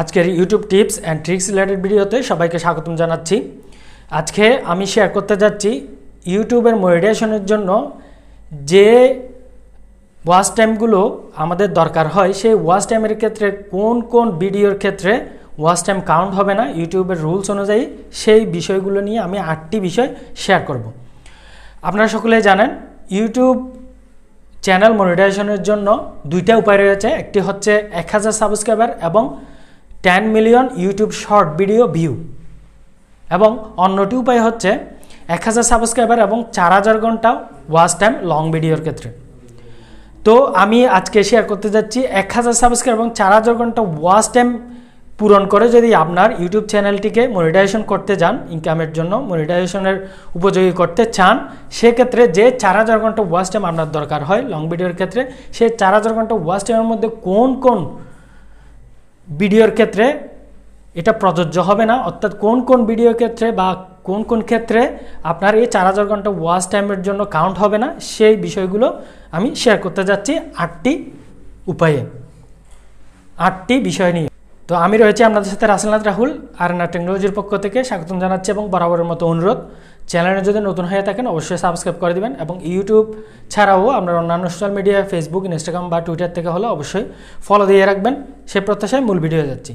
আজকের YouTube tips and tricks related ভিডিওতে সবাইকে স্বাগতম জানাচ্ছি আজকে আমি শেয়ার করতে যাচ্ছি ইউটিউবের মডিটেশনের জন্য যে ওয়াচ টাইমগুলো আমাদের দরকার হয় সেই ওয়াচ টাইমের ক্ষেত্রে কোন কোন ভিডিওর ক্ষেত্রে ওয়াচ টাইম কাউন্ট হবে না ইউটিউবের রুলস অনুযায়ী সেই বিষয়গুলো নিয়ে আমি আটটি বিষয় শেয়ার করব আপনারা সকলে জানেন ইউটিউব চ্যানেল মনিটাইজেশনের জন্য দুইটা উপায় রয়েছে একটি হচ্ছে এক হাজার সাবস্ক্রাইবার এবং ten million YouTube short video view এবং অন্যটি উপায় হচ্ছে এক হাজার সাবস্ক্রাইবার এবং চার হাজার ঘন্টা ওয়াচ টাইম লং ভিডিওর ক্ষেত্রে তো আমি আজকে শেয়ার করতে যাচ্ছি এক হাজার সাবস্ক্রাইব এবং চার হাজার ঘন্টা ওয়াচ টাইম পূরণ করে যদি আপনার ইউটিউব চ্যানেলটিকে মনিটাইজেশন করতে যান ইনকামের জন্য মনিটাইজেশনের উপযোগী করতে চান সেক্ষেত্রে যে চার হাজার ঘন্টা ওয়াচ টাইম আপনার দরকার হয় লং ভিডিওর ক্ষেত্রে সেই চার হাজার ঘন্টা ওয়াচ টাইমের মধ্যে কোন কোন ভিডিওর ক্ষেত্রে এটা প্রযোজ্য হবে না অর্থাৎ কোন কোন ভিডিও ক্ষেত্রে বা কোন কোন ক্ষেত্রে আপনার এই চার হাজার ঘন্টা ওয়াচ টাইমের জন্য কাউন্ট হবে না সেই বিষয়গুলো আমি শেয়ার করতে যাচ্ছি আটটি উপায়ে আটটি বিষয় নিয়ে তো আমি রয়েছি আপনাদের সাথে রাসেলনাথ রাহুল আর না টেকনোলজির পক্ষ থেকে স্বাগতম জানাচ্ছি এবং বরাবরের মতো অনুরোধ চ্যানেলে যদি নতুন হয়ে থাকেন অবশ্যই সাবস্ক্রাইব করে দেবেন এবং ইউটিউব ছাড়াও আপনার অন্যান্য সোশ্যাল মিডিয়া ফেসবুক ইনস্টাগ্রাম বা টুইটার থেকে হলে অবশ্যই ফলো দিয়ে রাখবেন সে প্রত্যাশায় মূল ভিডিও যাচ্ছি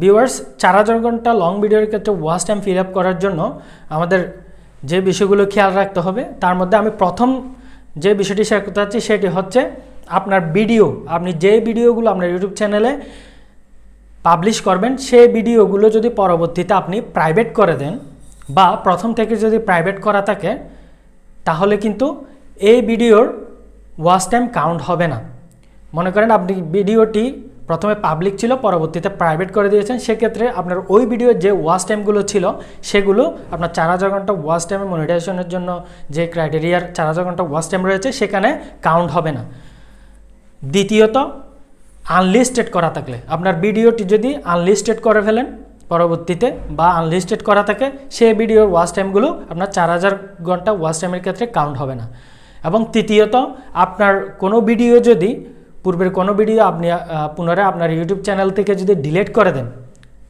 ভিউয়ার্স চার হাজার ঘন্টা লং ভিডিওর ক্ষেত্রে ওয়াস্ট টাইম ফিল আপ করার জন্য আমাদের যে বিষয়গুলো খেয়াল রাখতে হবে তার মধ্যে আমি প্রথম যে বিষয়টি শেয়ার করতে চাচ্ছি সেটি হচ্ছে আপনার ভিডিও আপনি যে ভিডিওগুলো আপনার ইউটিউব চ্যানেলে পাবলিশ করবেন সেই ভিডিওগুলো যদি পরবর্তীতে আপনি প্রাইভেট করে দেন বা প্রথম থেকে যদি প্রাইভেট করা থাকে তাহলে কিন্তু এই ভিডিওর ওয়াচ টাইম কাউন্ট হবে না মনে করেন আপনি ভিডিওটি প্রথমে পাবলিক ছিল পরবর্তীতে প্রাইভেট করে দিয়েছেন সেক্ষেত্রে আপনার ওই ভিডিওর যে ওয়াচ টাইমগুলো ছিল সেগুলো আপনার চার হাজার ঘন্টা ওয়াচ টাইমে মনিটাইজেশনের জন্য যে ক্রাইটেরিয়ার চার হাজার ঘন্টা ওয়াচ টাইম রয়েছে সেখানে কাউন্ট হবে না দ্বিতীয়ত আনলিস্টেড করা থাকলে আপনার ভিডিওটি যদি আনলিস্টেড করে ফেলেন পরবর্তীতে বা আনলিস্টেড করা থাকে সেই ভিডিওর ওয়াচ টাইমগুলো আপনার চার হাজার ঘন্টা ওয়াচ টাইমের ক্ষেত্রে কাউন্ট হবে না এবং তৃতীয়ত আপনার কোনো ভিডিও যদি পূর্বের কোনো ভিডিও আপনি পুনরায় আপনার ইউটিউব চ্যানেল থেকে যদি ডিলেট করে দেন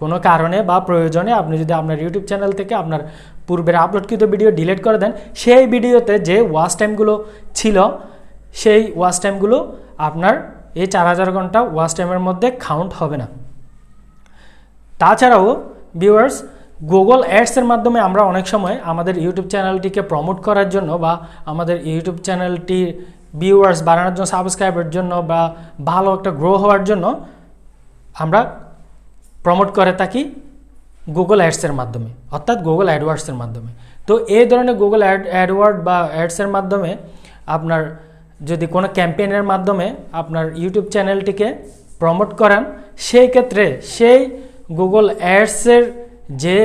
কোনো কারণে বা প্রয়োজনে আপনি যদি আপনার ইউটিউব চ্যানেল থেকে আপনার পূর্বের আপলোডকৃত ভিডিও ডিলেট করে দেন সেই ভিডিওতে যে ওয়াচ টাইমগুলো ছিল সেই ওয়াচ টাইমগুলো আপনার এই চার হাজার ঘন্টা ওয়াচ টাইমের মধ্যে কাউন্ট হবে না তাছাড়াও ভিউয়ার্স গুগল অ্যাডসের মাধ্যমে আমরা অনেক সময় আমাদের ইউটিউব চ্যানেলটিকে প্রমোট করার জন্য বা আমাদের ইউটিউব চ্যানেলটির ভিউয়ার্স বাড়ানোর জন্য সাবস্ক্রাইবের জন্য বা ভালো একটা গ্রো হওয়ার জন্য আমরা প্রমোট করে থাকি গুগল অ্যাডসের মাধ্যমে অর্থাৎ গুগল অ্যাডওয়ার্ডসের মাধ্যমে তো এই ধরনের গুগল অ্যাড অ্যাডওয়ার্ড বা অ্যাডসের মাধ্যমে আপনার যদি কোনো ক্যাম্পেইনের মাধ্যমে আপনার ইউটিউব চ্যানেলটিকে প্রমোট করান সেই ক্ষেত্রে সেই গুগল অ্যাডসের যে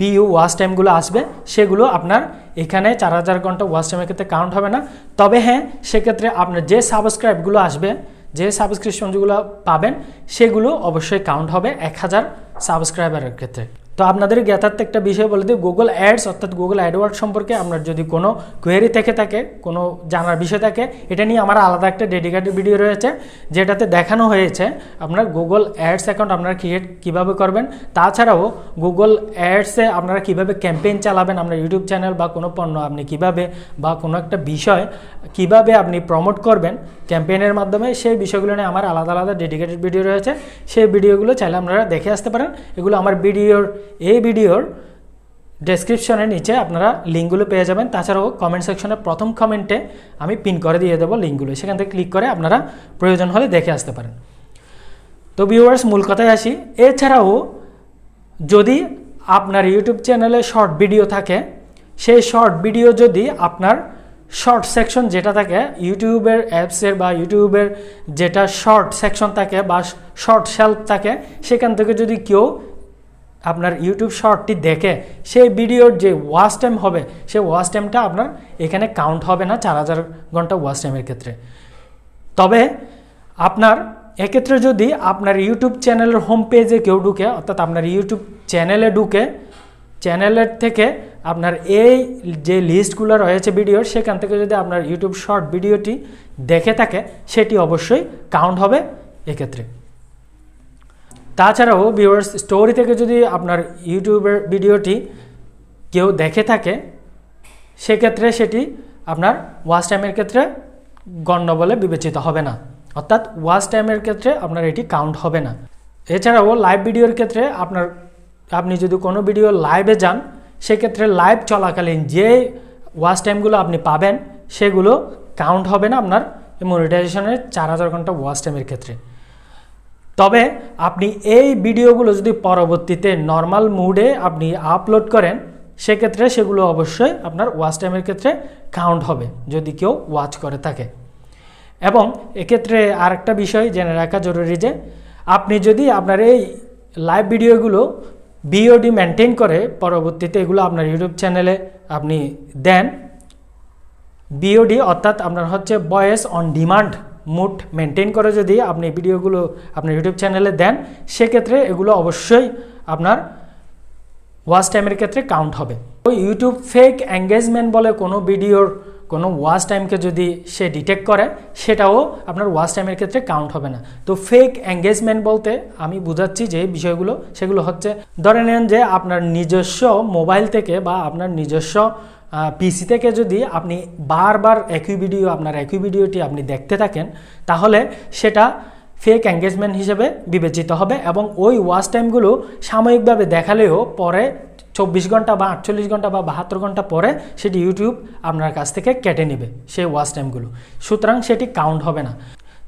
বিউ ওয়াচ টাইমগুলো আসবে সেগুলো আপনার এখানে চার হাজার ঘন্টা ওয়াচ টাইমের ক্ষেত্রে কাউন্ট হবে না তবে হ্যাঁ সেক্ষেত্রে আপনার যে সাবস্ক্রাইবগুলো আসবে যে সাবস্ক্রিপশনগুলো পাবেন সেগুলো অবশ্যই কাউন্ট হবে এক হাজার সাবস্ক্রাইবারের ক্ষেত্রে তো আপনাদের জ্ঞাতার্থে একটা বিষয় বলে দিই গুগল অ্যাডস অর্থাৎ গুগল অ্যাডওয়ার্ড সম্পর্কে আপনার যদি কোনো কোয়েরি থেকে থাকে কোনো জানার বিষয় থাকে এটা নিয়ে আমার আলাদা একটা ডেডিকেটেড ভিডিও রয়েছে যেটাতে দেখানো হয়েছে আপনার গুগল অ্যাডস অ্যাকাউন্ট আপনারা ক্রিয়েট কীভাবে করবেন তাছাড়াও গুগল অ্যাডসে আপনারা কিভাবে ক্যাম্পেইন চালাবেন আপনার ইউটিউব চ্যানেল বা কোনো পণ্য আপনি কিভাবে বা কোনো একটা বিষয় কিভাবে আপনি প্রমোট করবেন ক্যাম্পেইনের মাধ্যমে সেই বিষয়গুলো নিয়ে আমার আলাদা আলাদা ডেডিকেটেড ভিডিও রয়েছে সেই ভিডিওগুলো চাইলে আপনারা দেখে আসতে পারেন এগুলো আমার ভিডিওর এই ভিডিওর ডেসক্রিপশনের নিচে আপনারা লিঙ্কগুলো পেয়ে যাবেন তাছাড়াও কমেন্ট সেকশনে প্রথম কমেন্টে আমি পিন করে দিয়ে দেবো লিঙ্কগুলো সেখান থেকে ক্লিক করে আপনারা প্রয়োজন হলে দেখে আসতে পারেন তো ভিউয়ার্স মূল কথায় আসি এছাড়াও যদি আপনার ইউটিউব চ্যানেলে শর্ট ভিডিও থাকে সেই শর্ট ভিডিও যদি আপনার শর্ট সেকশন যেটা থাকে ইউটিউবের অ্যাপসের বা ইউটিউবের যেটা শর্ট সেকশন থাকে বা শর্ট শেল্প থাকে সেখান থেকে যদি কেউ আপনার ইউটিউব শর্টটি দেখে সেই ভিডিওর যে ওয়াচ টাইম হবে সেই ওয়াচ টাইমটা আপনার এখানে কাউন্ট হবে না চার হাজার ঘন্টা ওয়াচ টাইমের ক্ষেত্রে তবে আপনার এক্ষেত্রে যদি আপনার ইউটিউব চ্যানেলের হোম পেজে কেউ ঢুকে অর্থাৎ আপনার ইউটিউব চ্যানেলে ঢুকে চ্যানেলের থেকে আপনার এই যে লিস্টগুলো রয়েছে ভিডিওর সেখান থেকে যদি আপনার ইউটিউব শর্ট ভিডিওটি দেখে থাকে সেটি অবশ্যই কাউন্ট হবে এক্ষেত্রে তাছাড়াও ভিউয়ার্স স্টোরি থেকে যদি আপনার ইউটিউবের ভিডিওটি কেউ দেখে থাকে সেক্ষেত্রে সেটি আপনার ওয়াচ টাইমের ক্ষেত্রে গণ্য বলে বিবেচিত হবে না অর্থাৎ ওয়াচ টাইমের ক্ষেত্রে আপনার এটি কাউন্ট হবে না এছাড়াও লাইভ ভিডিওর ক্ষেত্রে আপনার আপনি যদি কোনো ভিডিও লাইভে যান সেক্ষেত্রে লাইভ চলাকালীন যে ওয়াচ টাইমগুলো আপনি পাবেন সেগুলো কাউন্ট হবে না আপনার মনিটাইজেশনের চার হাজার ঘন্টা ওয়াচ টাইমের ক্ষেত্রে তবে আপনি এই ভিডিওগুলো যদি পরবর্তীতে নর্মাল মুডে আপনি আপলোড করেন সেক্ষেত্রে সেগুলো অবশ্যই আপনার ওয়াচ টাইমের ক্ষেত্রে কাউন্ট হবে যদি কেউ ওয়াচ করে থাকে এবং এক্ষেত্রে আরেকটা বিষয় জেনে রাখা জরুরি যে আপনি যদি আপনার এই লাইভ ভিডিওগুলো বিওডি মেনটেন করে পরবর্তীতে এগুলো আপনার ইউটিউব চ্যানেলে আপনি দেন বিওডি অর্থাৎ আপনার হচ্ছে বয়েস অন ডিমান্ড মুড মেনটেন করে যদি আপনি ভিডিওগুলো আপনার ইউটিউব চ্যানেলে দেন সেক্ষেত্রে এগুলো অবশ্যই আপনার ওয়াচ টাইমের ক্ষেত্রে কাউন্ট হবে তো ইউটিউব ফেক এঙ্গেজমেন্ট বলে কোনো ভিডিওর কোনো ওয়াচ টাইমকে যদি সে ডিটেক্ট করে সেটাও আপনার ওয়াচ টাইমের ক্ষেত্রে কাউন্ট হবে না তো ফেক এঙ্গেজমেন্ট বলতে আমি বুঝাচ্ছি যে বিষয়গুলো সেগুলো হচ্ছে ধরে নেন যে আপনার নিজস্ব মোবাইল থেকে বা আপনার নিজস্ব পিসি থেকে যদি আপনি বারবার একই ভিডিও আপনার একই ভিডিওটি আপনি দেখতে থাকেন তাহলে সেটা ফেক এঙ্গেজমেন্ট হিসেবে বিবেচিত হবে এবং ওই ওয়াচ টাইমগুলো সাময়িকভাবে দেখালেও পরে চব্বিশ ঘন্টা বা আটচল্লিশ ঘন্টা বা বাহাত্তর ঘন্টা পরে সেটি ইউটিউব আপনার কাছ থেকে কেটে নেবে সেই ওয়াচ টাইমগুলো সুতরাং সেটি কাউন্ট হবে না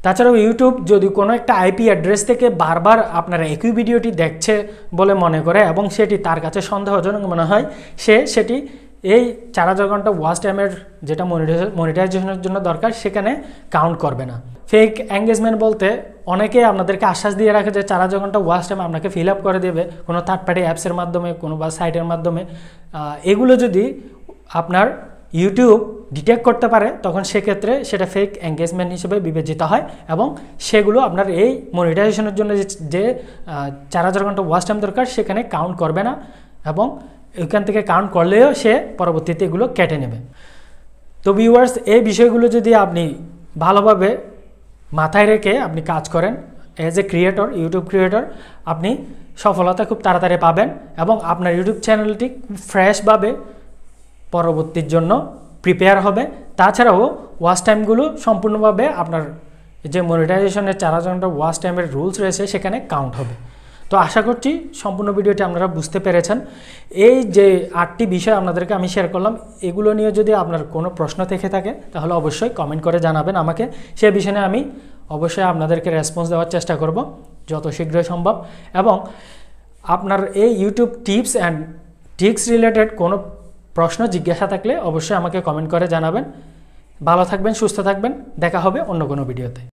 তাছাড়াও ইউটিউব যদি কোনো একটা আইপি অ্যাড্রেস থেকে বারবার আপনার একই ভিডিওটি দেখছে বলে মনে করে এবং সেটি তার কাছে সন্দেহজনক মনে হয় সে সেটি এই চার হাজার ঘন্টা ওয়াচ টাইমের যেটা মনিটাইজেশনের জন্য দরকার সেখানে কাউন্ট করবে না ফেক এঙ্গেজমেন্ট বলতে অনেকে আপনাদেরকে আশ্বাস দিয়ে রাখে যে চার হাজার ঘন্টা ওয়াচ টাইম আপনাকে ফিল আপ করে দেবে কোনো থার্ড পার্টি অ্যাপসের মাধ্যমে কোনো বা সাইটের মাধ্যমে এগুলো যদি আপনার ইউটিউব ডিটেক্ট করতে পারে তখন সেক্ষেত্রে সেটা ফেক এঙ্গেজমেন্ট হিসেবে বিবেচিত হয় এবং সেগুলো আপনার এই মনিটাইজেশনের জন্য যে চার হাজার ঘন্টা ওয়াচ টাইম দরকার সেখানে কাউন্ট করবে না এবং এখান থেকে কাউন্ট করলেও সে পরবর্তীতে এগুলো কেটে নেবে তো ভিউয়ার্স এই বিষয়গুলো যদি আপনি ভালোভাবে মাথায় রেখে আপনি কাজ করেন as a creator YouTube creator আপনি সফলতা খুব তাড়াতাড়ি পাবেন এবং আপনার ইউটিউব চ্যানেলটি ফ্রেশভাবে পরবর্তীর জন্য প্রিপেয়ার হবে তাছাড়াও ওয়াচ টাইমগুলো সম্পূর্ণভাবে আপনার যে মনিটাইজেশনের চার ঘন্টা ওয়াচ টাইমের রুলস রয়েছে সেখানে কাউন্ট হবে তো আশা করছি সম্পূর্ণ ভিডিওটি আপনারা বুঝতে পেরেছেন এই যে আটটি বিষয় আপনাদেরকে আমি শেয়ার করলাম এগুলো নিয়ে যদি আপনার কোনো প্রশ্ন থেকে থাকে তাহলে অবশ্যই কমেন্ট করে জানাবেন আমাকে সে বিষয়ে আমি অবশ্যই আপনাদেরকে রেসপন্স দেওয়ার চেষ্টা করব যত শীঘ্রই সম্ভব এবং আপনার এই YouTube tips and tips related কোনো প্রশ্ন জিজ্ঞাসা থাকলে অবশ্যই আমাকে কমেন্ট করে জানাবেন ভালো থাকবেন সুস্থ থাকবেন দেখা হবে অন্য কোনো ভিডিওতে